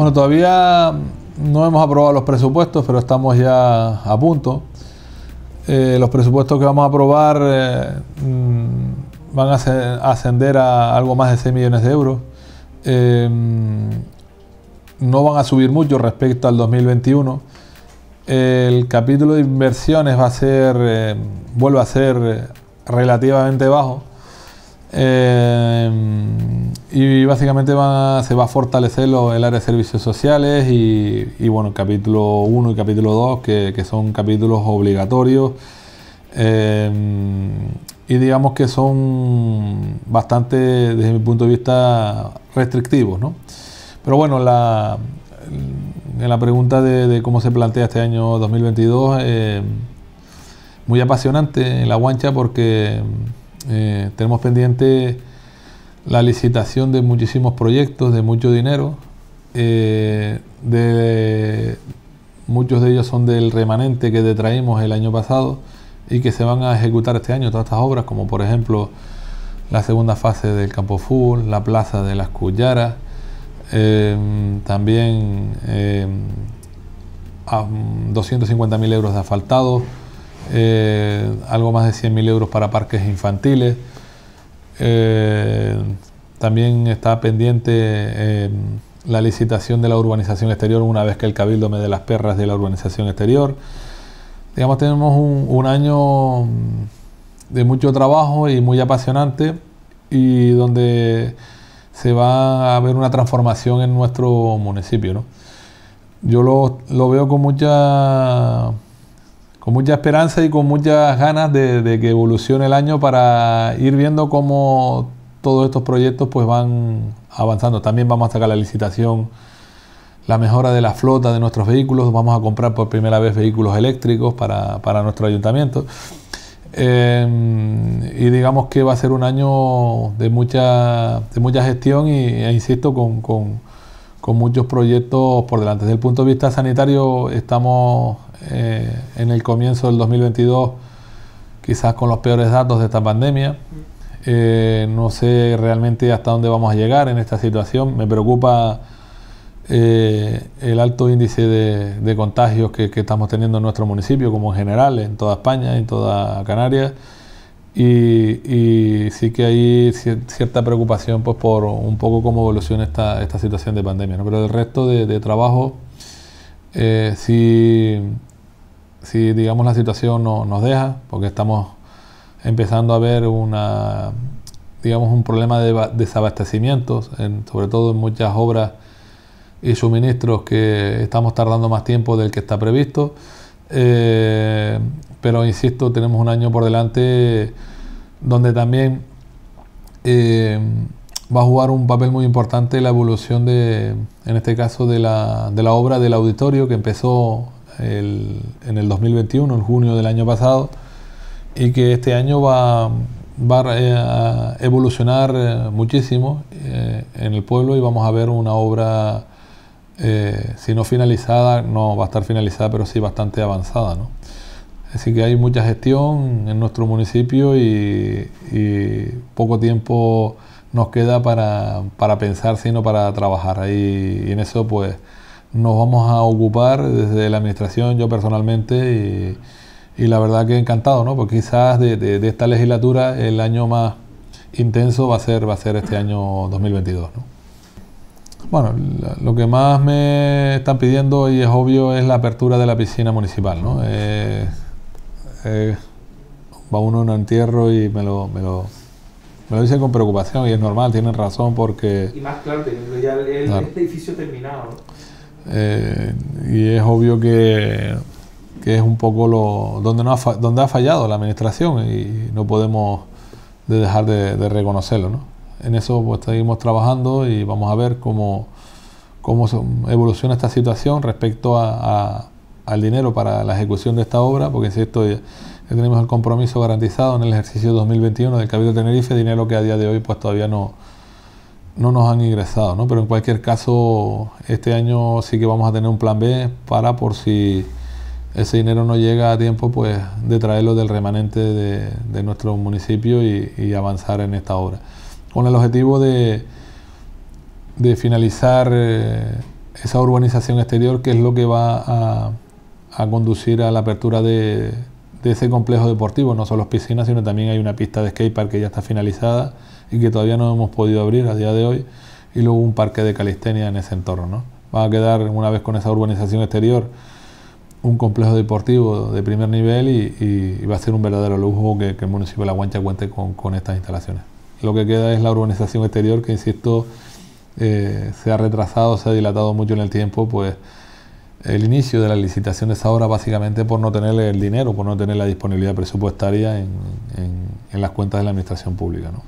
Bueno, todavía no hemos aprobado los presupuestos, pero estamos ya a punto. Eh, los presupuestos que vamos a aprobar eh, mm, van a ascender a algo más de 6 millones de euros. Eh, no van a subir mucho respecto al 2021. El capítulo de inversiones va a ser, vuelve a ser relativamente bajo eh, y básicamente se va a fortalecer el área de servicios sociales y, bueno, capítulo 1 y capítulo 2, que, son capítulos obligatorios. Eh, y digamos que son bastante, desde mi punto de vista, restrictivos. Pero bueno, la, en la pregunta de, cómo se plantea este año 2022, eh, muy apasionante en la guancha porque eh, tenemos pendiente la licitación de muchísimos proyectos, de mucho dinero. Eh, de, muchos de ellos son del remanente que detraímos el año pasado y que se van a ejecutar este año, todas estas obras, como por ejemplo la segunda fase del campo fútbol, la plaza de las Cuyaras, em, también eh, em, 250.000 mm, euros de asfaltado, eh, algo más de 100 mil euros para parques infantiles. Eh, también está pendiente eh, la licitación de la urbanización exterior una vez que el cabildo me dé las perras de la urbanización exterior. Digamos, tenemos un, año de mucho trabajo y muy apasionante y donde se va a ver una transformación en nuestro municipio. Yo lo veo con mucha con mucha esperanza y con muchas ganas de, que evolucione el año para ir viendo cómo todos estos proyectos pues van avanzando. También vamos a sacar la licitación, la mejora de la flota de nuestros vehículos, vamos a comprar por primera vez vehículos eléctricos para, nuestro ayuntamiento. Eh, y digamos que va a ser un año de mucha, de mucha gestión y, e insisto, con con muchos proyectos por delante. Desde el punto de vista sanitario, estamos eh, en el comienzo del 2022 quizás con los peores datos de esta pandemia. Eh, no sé realmente hasta dónde vamos a llegar en esta situación. Me preocupa eh, el alto índice de, de contagios que, que, estamos teniendo en nuestro municipio, como en general, en toda España, en toda Canarias. Y, sí que hay cierta preocupación pues, por un poco cómo evoluciona esta, situación de pandemia. Pero el resto de, trabajo, eh, si, digamos la situación no, nos deja, porque estamos empezando a ver una, digamos, un problema de desabastecimientos, sobre todo en muchas obras y suministros que estamos tardando más tiempo del que está previsto. Eh, pero insisto, tenemos un año por delante donde también eh, va a jugar un papel muy importante la evolución de, en este caso, de la, obra del auditorio que empezó en el 2021, en junio del año pasado, y que este año va, eh, a evolucionar eh, muchísimo en el pueblo y vamos a ver una obra, si no finalizada, no va a estar finalizada, pero sí bastante avanzada. Así que hay mucha gestión en nuestro municipio y, poco tiempo nos queda para, pensar, sino para trabajar. Ahí, y en eso pues nos vamos a ocupar desde la administración, yo personalmente, y, la verdad que encantado, Porque quizás de, esta legislatura el año más intenso va a ser, va a ser este año 2022, Bueno, lo que más me están pidiendo, y es obvio, es la apertura de la piscina municipal, ¿no? Eh, va uno a un entierro y me lo, me lo, me con preocupación y es normal, tienen razón porque... Y más claro, ya el, este edificio terminado. Eh, y es obvio que, es un poco lo donde, no ha, donde ha fallado la administración y no podemos dejar de, reconocerlo. ¿no? En eso pues seguimos trabajando y vamos a ver cómo, cómo evoluciona esta situación respecto a al dinero para la ejecución de esta obra, porque si esto ya tenemos el compromiso garantizado en el ejercicio 2021 del Cabildo de Tenerife, dinero que a día de hoy pues todavía no, no nos han ingresado, ¿no? Pero en cualquier caso, este año sí que vamos a tener un plan B para por si ese dinero no llega a tiempo, pues de traerlo del remanente de, de nuestro municipio y, avanzar en esta obra. Con el objetivo de, de finalizar eh, esa urbanización exterior, que es lo que va a a conducir a la apertura de, ese complejo deportivo, no solo piscinas, sino también hay una pista de skatepark que ya está finalizada y que todavía no hemos podido abrir a día de hoy, y luego un parque de calistenia en ese entorno. ¿no? Va a quedar, una vez con esa urbanización exterior, un complejo deportivo de primer nivel y, va a ser un verdadero lujo que, el municipio de La Guancha cuente con, estas instalaciones. Lo que queda es la urbanización exterior, que insisto, eh, se ha retrasado, se ha dilatado mucho en el tiempo, pues el inicio de la licitación de esa obra básicamente por no tener el dinero, por no tener la disponibilidad presupuestaria en, las cuentas de la administración pública. ¿no?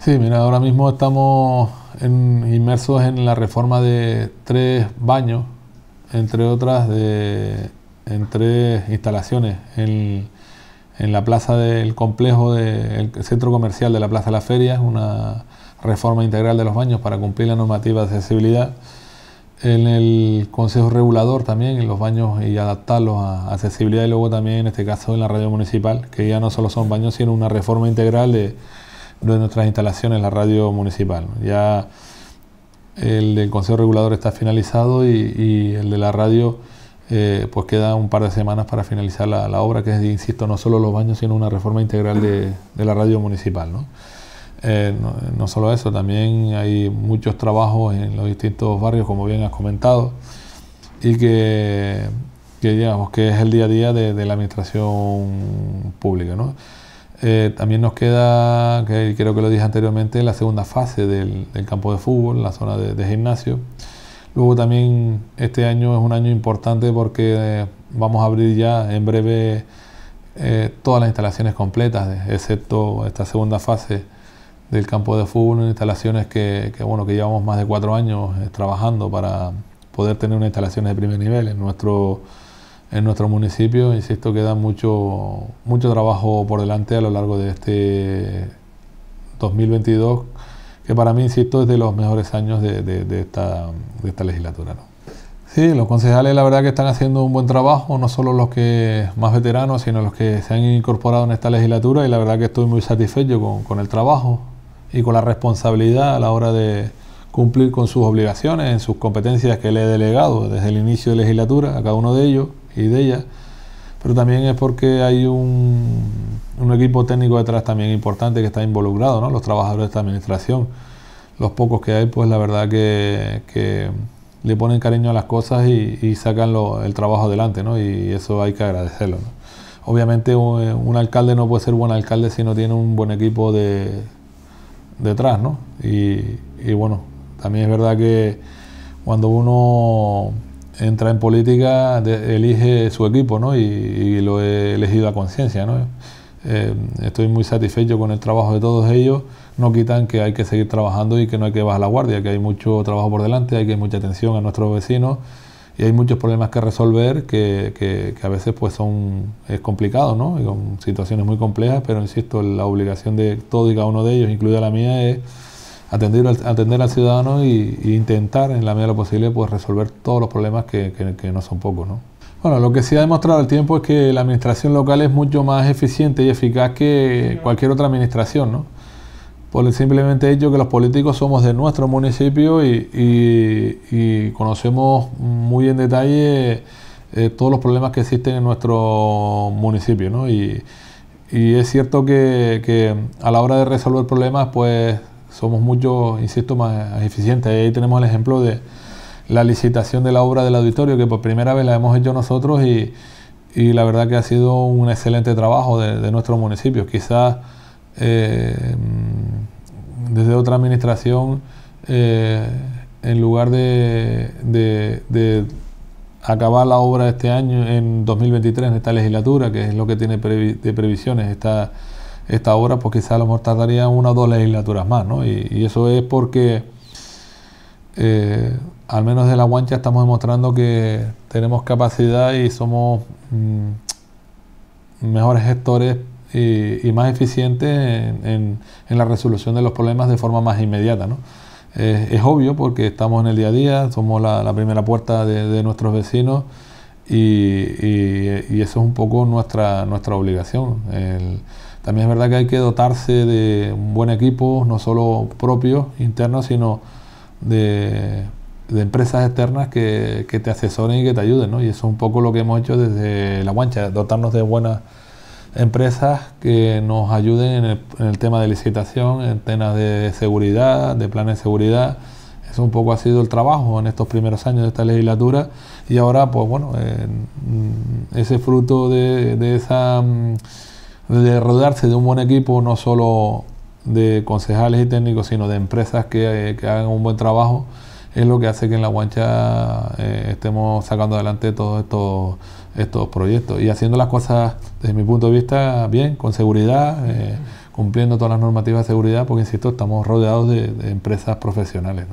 Sí, mira, ahora mismo estamos inmersos en la reforma de tres baños, entre otras de en tres instalaciones en, la plaza del complejo del centro comercial de la Plaza de la Feria, una reforma integral de los baños para cumplir la normativa de accesibilidad en el Consejo Regulador también, en los baños y adaptarlos a accesibilidad y luego también en este caso en la radio municipal, que ya no solo son baños, sino una reforma integral de, nuestras instalaciones, la radio municipal. Ya el del Consejo Regulador está finalizado y, el de la radio eh, pues queda un par de semanas para finalizar la, obra, que es, insisto, no solo los baños, sino una reforma integral de, la radio municipal. Eh, no, solo eso, también hay muchos trabajos en los distintos barrios, como bien has comentado, y que, que es el día a día de, la administración pública. ¿no? Eh, también nos queda, que creo que lo dije anteriormente, la segunda fase del, campo de fútbol, la zona de, gimnasio. Luego también este año es un año importante porque eh, vamos a abrir ya en breve todas las instalaciones completas, excepto esta segunda fase del campo de fútbol, instalaciones que, bueno, que llevamos más de cuatro años eh, trabajando para poder tener unas instalaciones de primer nivel. En nuestro, en nuestro municipio, insisto, queda mucho, mucho trabajo por delante a lo largo de este 2022, que para mí, insisto, es de los mejores años de, de, esta, de esta legislatura. Sí, los concejales la verdad que están haciendo un buen trabajo, no solo los que más veteranos, sino los que se han incorporado en esta legislatura y la verdad que estoy muy satisfecho con, con el trabajo y con la responsabilidad a la hora de cumplir con sus obligaciones, en sus competencias que le he delegado desde el inicio de legislatura a cada uno de ellos y de ellas, pero también es porque hay un, un equipo técnico detrás también importante que está involucrado, ¿no? los trabajadores de esta administración, los pocos que hay, pues la verdad que, le ponen cariño a las cosas y, sacan el trabajo adelante, ¿no? y eso hay que agradecerlo. Obviamente un, un alcalde no puede ser buen alcalde si no tiene un buen equipo de detrás, ¿no? Y, bueno, también es verdad que cuando uno entra en política elige su equipo, ¿no? Y, lo he elegido a conciencia, ¿no? Eh, estoy muy satisfecho con el trabajo de todos ellos. No quitan que hay que seguir trabajando y que no hay que bajar la guardia, que hay mucho trabajo por delante, hay que mucha atención a nuestros vecinos y hay muchos problemas que resolver que, a veces pues son es complicado, ¿no? con situaciones muy complejas, pero insisto, la obligación de todo y cada uno de ellos, incluida la mía, es atender al, atender al ciudadano e intentar en la medida de lo posible pues resolver todos los problemas que, no son pocos, Bueno, lo que sí ha demostrado el tiempo es que la administración local es mucho más eficiente y eficaz que cualquier otra administración, ¿no? por el simplemente hecho que los políticos somos de nuestro municipio y, conocemos muy en detalle eh, todos los problemas que existen en nuestro municipio. Y, es cierto que, a la hora de resolver problemas, pues somos muchos, insisto, más eficientes. Ahí tenemos el ejemplo de la licitación de la obra del auditorio, que por primera vez la hemos hecho nosotros y, la verdad que ha sido un excelente trabajo de, de nuestro municipio. Quizás eh, desde otra administración, eh, en lugar de, acabar la obra este año, en 2023, en esta legislatura, que es lo que tiene de previsiones esta, esta obra, pues quizá a lo mejor tardaría una o dos legislaturas más, ¿no? Y, eso es porque, eh, al menos de la guancha, estamos demostrando que tenemos capacidad y somos mm, mejores gestores y, más eficiente en, la resolución de los problemas de forma más inmediata. es obvio porque estamos en el día a día, somos la, primera puerta de, nuestros vecinos y, eso es un poco nuestra, nuestra obligación. también es verdad que hay que dotarse de un buen equipo, no solo propio, interno, sino de, empresas externas que, te asesoren y que te ayuden. ¿no? Y eso es un poco lo que hemos hecho desde La Guancha, dotarnos de buenas empresas que nos ayuden en el, tema de licitación, en temas de seguridad, de planes de seguridad. Eso un poco ha sido el trabajo en estos primeros años de esta legislatura y ahora, pues bueno, eh, mm, ese fruto de, de esa mm, de rodearse de un buen equipo, no solo de concejales y técnicos, sino de empresas que, eh, hagan un buen trabajo, es lo que hace que en la guancha eh, estemos sacando adelante todos estos estos proyectos y haciendo las cosas desde mi punto de vista bien, con seguridad, eh, cumpliendo todas las normativas de seguridad, porque insisto, estamos rodeados de, empresas profesionales.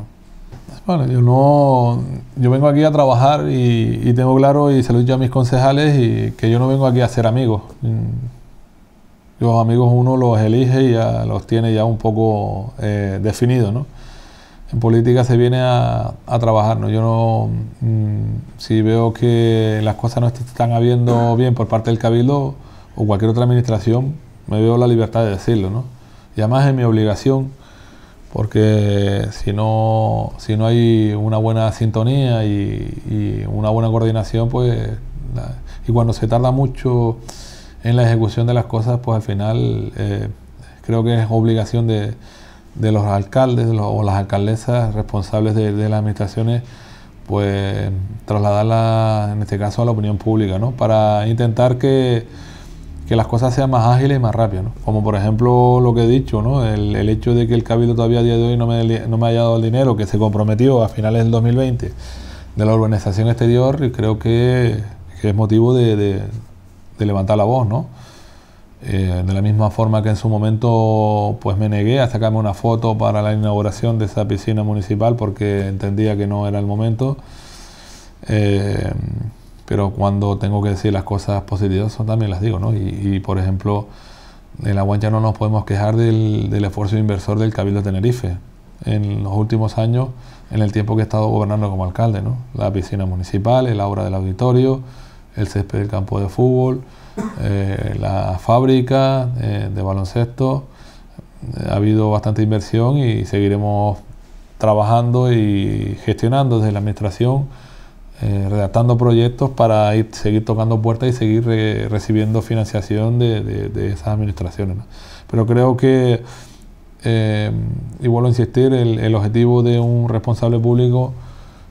Bueno, yo no, yo vengo aquí a trabajar y, tengo claro y se lo a mis concejales y que yo no vengo aquí a ser amigos. Mm. Los amigos uno los elige y los tiene ya un poco eh, definidos, ¿no? en política se viene a, trabajar. ¿no? Yo no, mm, si veo que las cosas no están habiendo bien por parte del Cabildo o cualquier otra administración, me veo la libertad de decirlo. ¿no? Y además es mi obligación, porque si no, si no hay una buena sintonía y, una buena coordinación, pues, y cuando se tarda mucho en la ejecución de las cosas, pues al final eh, creo que es obligación de de los alcaldes o las alcaldesas responsables de, las administraciones, pues trasladarla, en este caso, a la opinión pública, ¿no? Para intentar que, las cosas sean más ágiles y más rápidas, ¿no? Como por ejemplo lo que he dicho, ¿no? El, hecho de que el Cabildo todavía a día de hoy no me, haya dado el dinero que se comprometió a finales del 2020 de la urbanización exterior, creo que, es motivo de, de levantar la voz, ¿no? Eh, de la misma forma que en su momento pues me negué a sacarme una foto para la inauguración de esa piscina municipal porque entendía que no era el momento. Eh, pero cuando tengo que decir las cosas positivas también las digo, ¿no? Y, por ejemplo, en la Guancha no nos podemos quejar del, del esfuerzo inversor del Cabildo de Tenerife. En los últimos años, en el tiempo que he estado gobernando como alcalde, ¿no? La piscina municipal, el obra del auditorio, el césped del campo de fútbol, eh, la fábrica eh, de baloncesto. Ha habido bastante inversión y seguiremos trabajando y gestionando desde la administración, eh, redactando proyectos para ir, seguir tocando puertas y seguir recibiendo financiación de, esas administraciones. Pero creo que, y vuelvo a insistir, el objetivo de un responsable público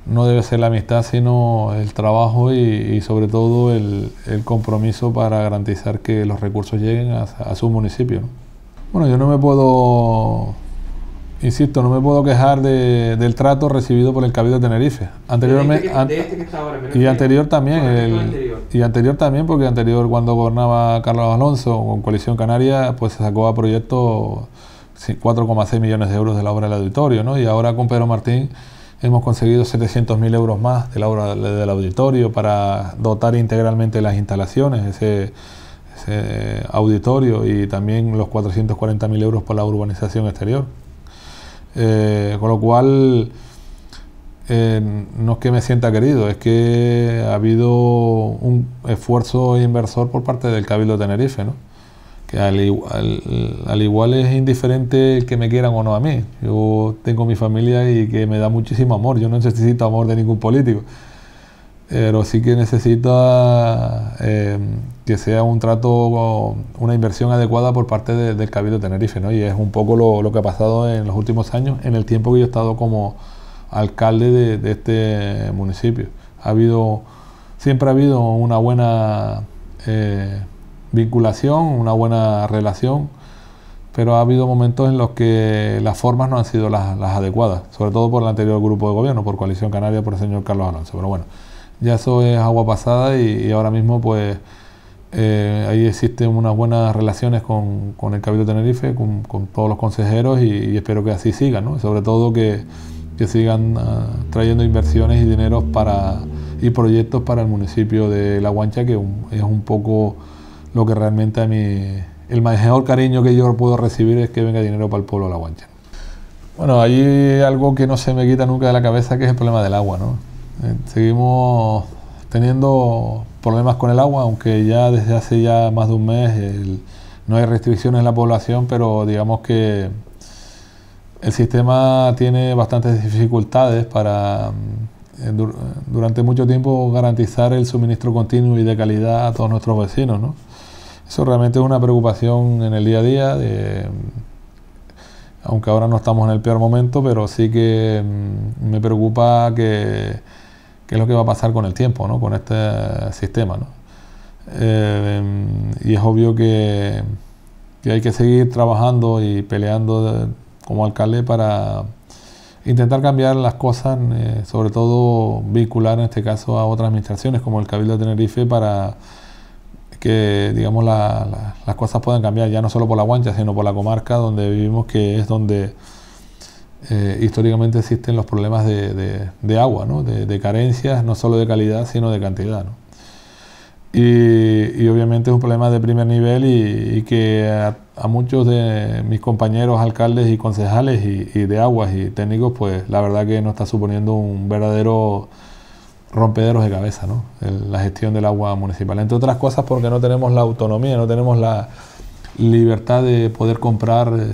no debe ser la amistad, sino el trabajo y, sobre todo el, compromiso para garantizar que los recursos lleguen a, su municipio. Bueno, yo no me puedo, insisto, no me puedo quejar de, del trato recibido por el Cabildo de Tenerife. Anteriormente, este este y anterior también, este y anterior también, porque anterior cuando gobernaba Carlos Alonso con Coalición Canaria, pues se sacó a proyectos 4,6 millones de euros de la obra del auditorio, ¿no? Y ahora con Pedro Martín Hemos conseguido 700.000 euros más del, del auditorio para dotar integralmente las instalaciones, ese, auditorio y también los 440.000 euros por la urbanización exterior. Eh, con lo cual, eh, no es que me sienta querido, es que ha habido un esfuerzo inversor por parte del Cabildo de Tenerife. ¿no? que al, igual es indiferente que me quieran o no a mí. Yo tengo mi familia y que me da muchísimo amor. Yo no necesito amor de ningún político, pero sí que necesita em, que sea un trato, una inversión adecuada por parte del Cabildo de Tenerife. ¿no? Y es un poco lo, que ha pasado en los últimos años, en el tiempo que yo he estado como alcalde de, este municipio. Ha habido, siempre ha habido una buena... Eh, vinculación, una buena relación, pero ha habido momentos en los que las formas no han sido las, adecuadas, sobre todo por el anterior grupo de gobierno, por Coalición Canaria, por el señor Carlos Alonso. Pero bueno, ya eso es agua pasada y, ahora mismo pues eh, ahí existen unas buenas relaciones con, el Cabildo de Tenerife, con, todos los consejeros y, espero que así siga ¿no? sobre todo que, sigan ah, trayendo inversiones y dineros para, y proyectos para el municipio de La Guancha, que es un poco lo que realmente a mí, el mayor cariño que yo puedo recibir es que venga dinero para el pueblo de La Guancha. Bueno, hay algo que no se me quita nunca de la cabeza, que es el problema del agua. ¿no? Eh, seguimos teniendo problemas con el agua, aunque ya desde hace ya más de un mes no hay restricciones en la población, pero digamos que el sistema tiene bastantes dificultades para eh, durante mucho tiempo garantizar el suministro continuo y de calidad a todos nuestros vecinos. ¿no? Eso realmente es una preocupación en el día a día, aunque ahora no estamos en el peor momento, pero sí que mm, me preocupa qué es lo que va a pasar con el tiempo, ¿no? con este sistema. Eh, y es obvio que, hay que seguir trabajando y peleando como alcalde para intentar cambiar las cosas, eh, sobre todo vincular en este caso a otras administraciones como el Cabildo de Tenerife para que digamos las cosas pueden cambiar ya no solo por la guancha sino por la comarca donde vivimos que es donde eh, históricamente existen los problemas de, agua ¿no? De, carencias no solo de calidad sino de cantidad y, obviamente es un problema de primer nivel y, que a, muchos de mis compañeros alcaldes y concejales y, y de aguas y técnicos pues la verdad que no está suponiendo un verdadero rompederos de cabeza, ¿no? la gestión del agua municipal. Entre otras cosas porque no tenemos la autonomía, no tenemos la libertad de poder comprar eh,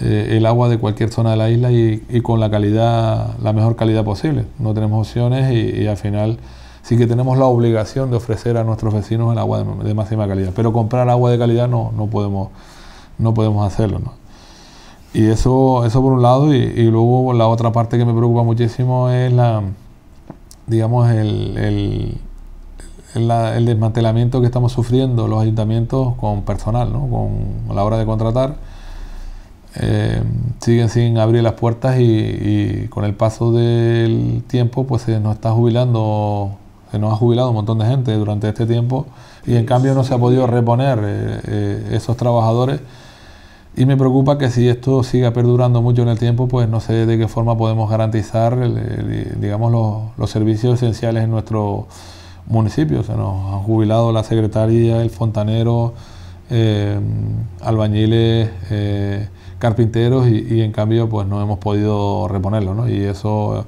eh, el agua de cualquier zona de la isla y, con la calidad, la mejor calidad posible. No tenemos opciones y, al final sí que tenemos la obligación de ofrecer a nuestros vecinos el agua de, máxima calidad. Pero comprar agua de calidad no, no podemos, no podemos hacerlo, ¿no? Y eso, eso por un lado, y luego la otra parte que me preocupa muchísimo es la, digamos, el, desmantelamiento que estamos sufriendo los ayuntamientos con personal, ¿no? con, a la hora de contratar, eh, siguen sin abrir las puertas y, con el paso del tiempo pues se nos está jubilando, se nos ha jubilado un montón de gente durante este tiempo y en cambio no se ha podido reponer eh, eh, esos trabajadores y me preocupa que si esto siga perdurando mucho en el tiempo, pues no sé de qué forma podemos garantizar, digamos, los, servicios esenciales en nuestro municipio. Se nos han jubilado la secretaria, el fontanero, eh, albañiles, eh, carpinteros y, en cambio pues no hemos podido reponerlo, ¿no? Y eso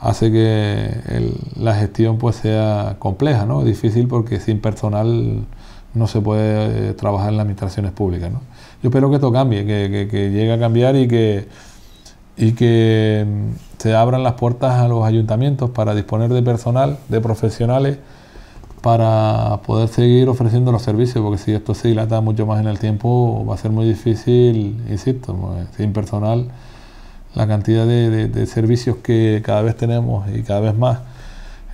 hace que la gestión pues sea compleja, ¿no? Difícil porque sin personal no se puede eh, trabajar en las administraciones públicas. Yo espero que esto cambie, que, que, llegue a cambiar y que, y que mm, se abran las puertas a los ayuntamientos para disponer de personal, de profesionales, para poder seguir ofreciendo los servicios, porque si esto se dilata mucho más en el tiempo, va a ser muy difícil, insisto, sin personal, la cantidad de, servicios que cada vez tenemos y cada vez más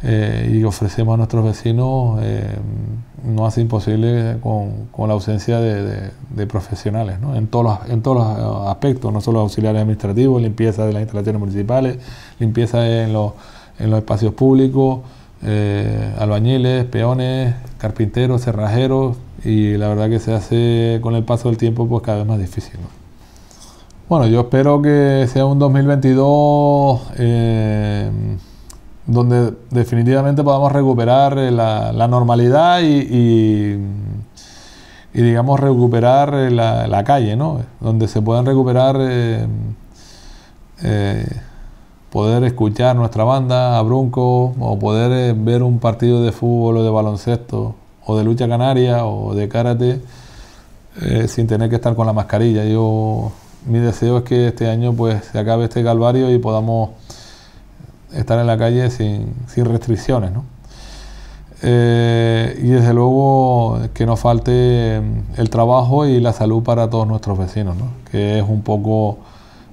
eh, y ofrecemos a nuestros vecinos. Eh, no hace imposible con, la ausencia de, profesionales, ¿no? en, todos los, en todos los eh, aspectos, no solo auxiliares administrativos, limpieza de las instalaciones municipales, limpieza en los, espacios públicos, eh, albañiles, peones, carpinteros, cerrajeros, y la verdad que se hace con el paso del tiempo pues cada vez más difícil. Bueno, yo espero que sea un 2022 donde definitivamente podamos recuperar eh, la, normalidad y, digamos, recuperar eh, la, calle, ¿no? Donde se puedan recuperar, eh, poder escuchar nuestra banda a Bronco o poder ver un partido de fútbol o de baloncesto o de lucha canaria o de karate sin tener que estar con la mascarilla. Yo, mi deseo es que este año pues se acabe este calvario y podamos estar en la calle sin, restricciones. ¿no? Eh, y desde luego que nos falte mm, el trabajo y la salud para todos nuestros vecinos, ¿no? que es un poco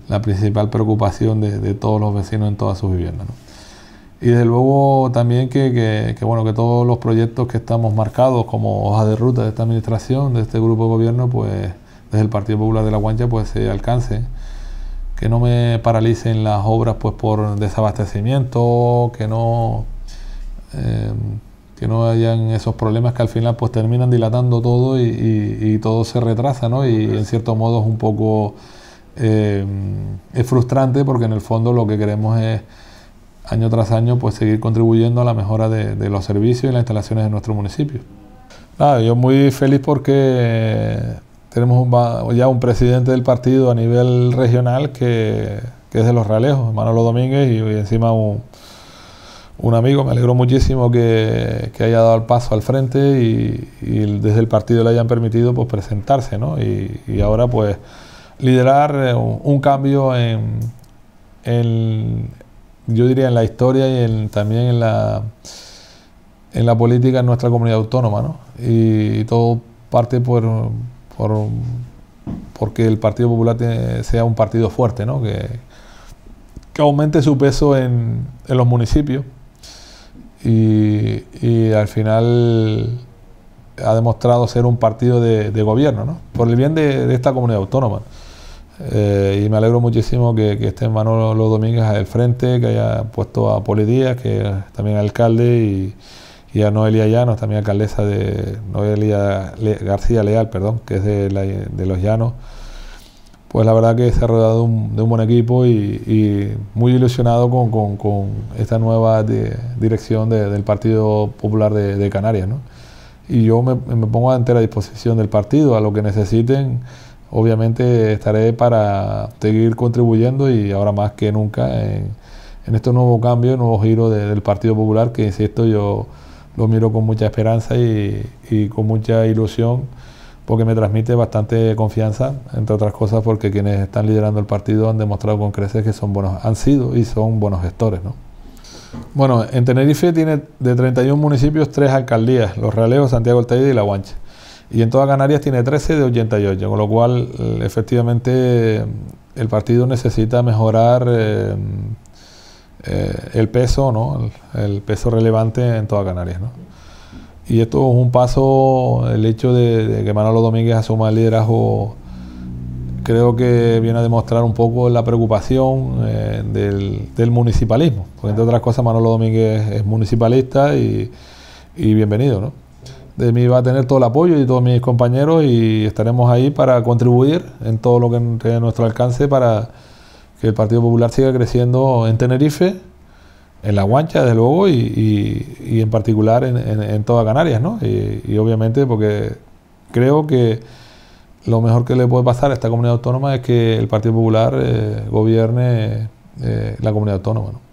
la principal preocupación de, todos los vecinos en todas sus viviendas. ¿no? Y desde luego también que, bueno, que todos los proyectos que estamos marcados como hoja de ruta de esta administración, de este grupo de gobierno, pues desde el Partido Popular de la Guancha pues se alcance que no me paralicen las obras pues por desabastecimiento, que no em, que no hayan esos problemas que al final pues terminan dilatando todo y, todo se retrasa, Y en cierto modo es un poco em, es frustrante porque en el fondo lo que queremos es año tras año pues seguir contribuyendo a la mejora de, los servicios y las instalaciones de nuestro municipio. yo muy feliz porque tenemos ya un presidente del partido a nivel regional que, que es de los Realejos, Manolo Domínguez, y, encima un, un, amigo. Me alegro muchísimo que, que, haya dado el paso al frente y, desde el partido le hayan permitido pues, presentarse, ¿no? Y, y ahora pues liderar eh, un, cambio en, en, yo diría, en la historia y también en la en la política en nuestra comunidad autónoma, ¿no? y todo parte por porque el Partido Popular sea un partido fuerte, que, que aumente su peso en, los municipios. Y, al final ha demostrado ser un partido de, gobierno, por el bien de, esta comunidad autónoma. Eh, y me alegro muchísimo que, que esté Manolo Domínguez al frente, que haya puesto a Poli Díaz, que es también alcalde y y a Noelia Llanos, también alcaldesa de Noelia García Leal, perdón, que es de, los Llanos. Pues la verdad que se ha rodado de un, buen equipo y, muy ilusionado con, esta nueva dirección del Partido Popular de, Canarias. ¿no? Y yo me, pongo a entera disposición del partido, a lo que necesiten obviamente estaré para seguir contribuyendo y ahora más que nunca en, estos nuevos cambios, cambio, nuevo giro del Partido Popular, que insisto, yo lo miro con mucha esperanza y, con mucha ilusión porque me transmite bastante confianza, entre otras cosas porque quienes están liderando el partido han demostrado con creces que son buenos, han sido y son buenos gestores. Bueno, en Tenerife tiene de 31 municipios tres alcaldías, Los Realejos, Santiago del Teide y La Guancha. Y en todas Canarias tiene 13 de 88, con lo cual eh, efectivamente el partido necesita mejorar eh, eh, el peso, ¿no? El, peso relevante en toda Canarias. ¿no? Y esto es un paso, el hecho de, que Manolo Domínguez asuma el liderazgo, creo que viene a demostrar un poco la preocupación eh, del, municipalismo. Porque entre otras cosas Manolo Domínguez es municipalista y, bienvenido. de mí va a tener todo el apoyo y todos mis compañeros y estaremos ahí para contribuir en todo lo que es nuestro alcance para que el Partido Popular siga creciendo en Tenerife, en La Guancha, desde luego, y, en particular en, toda Canarias, ¿no? Y, obviamente porque creo que lo mejor que le puede pasar a esta comunidad autónoma es que el Partido Popular eh, gobierne eh, la comunidad autónoma,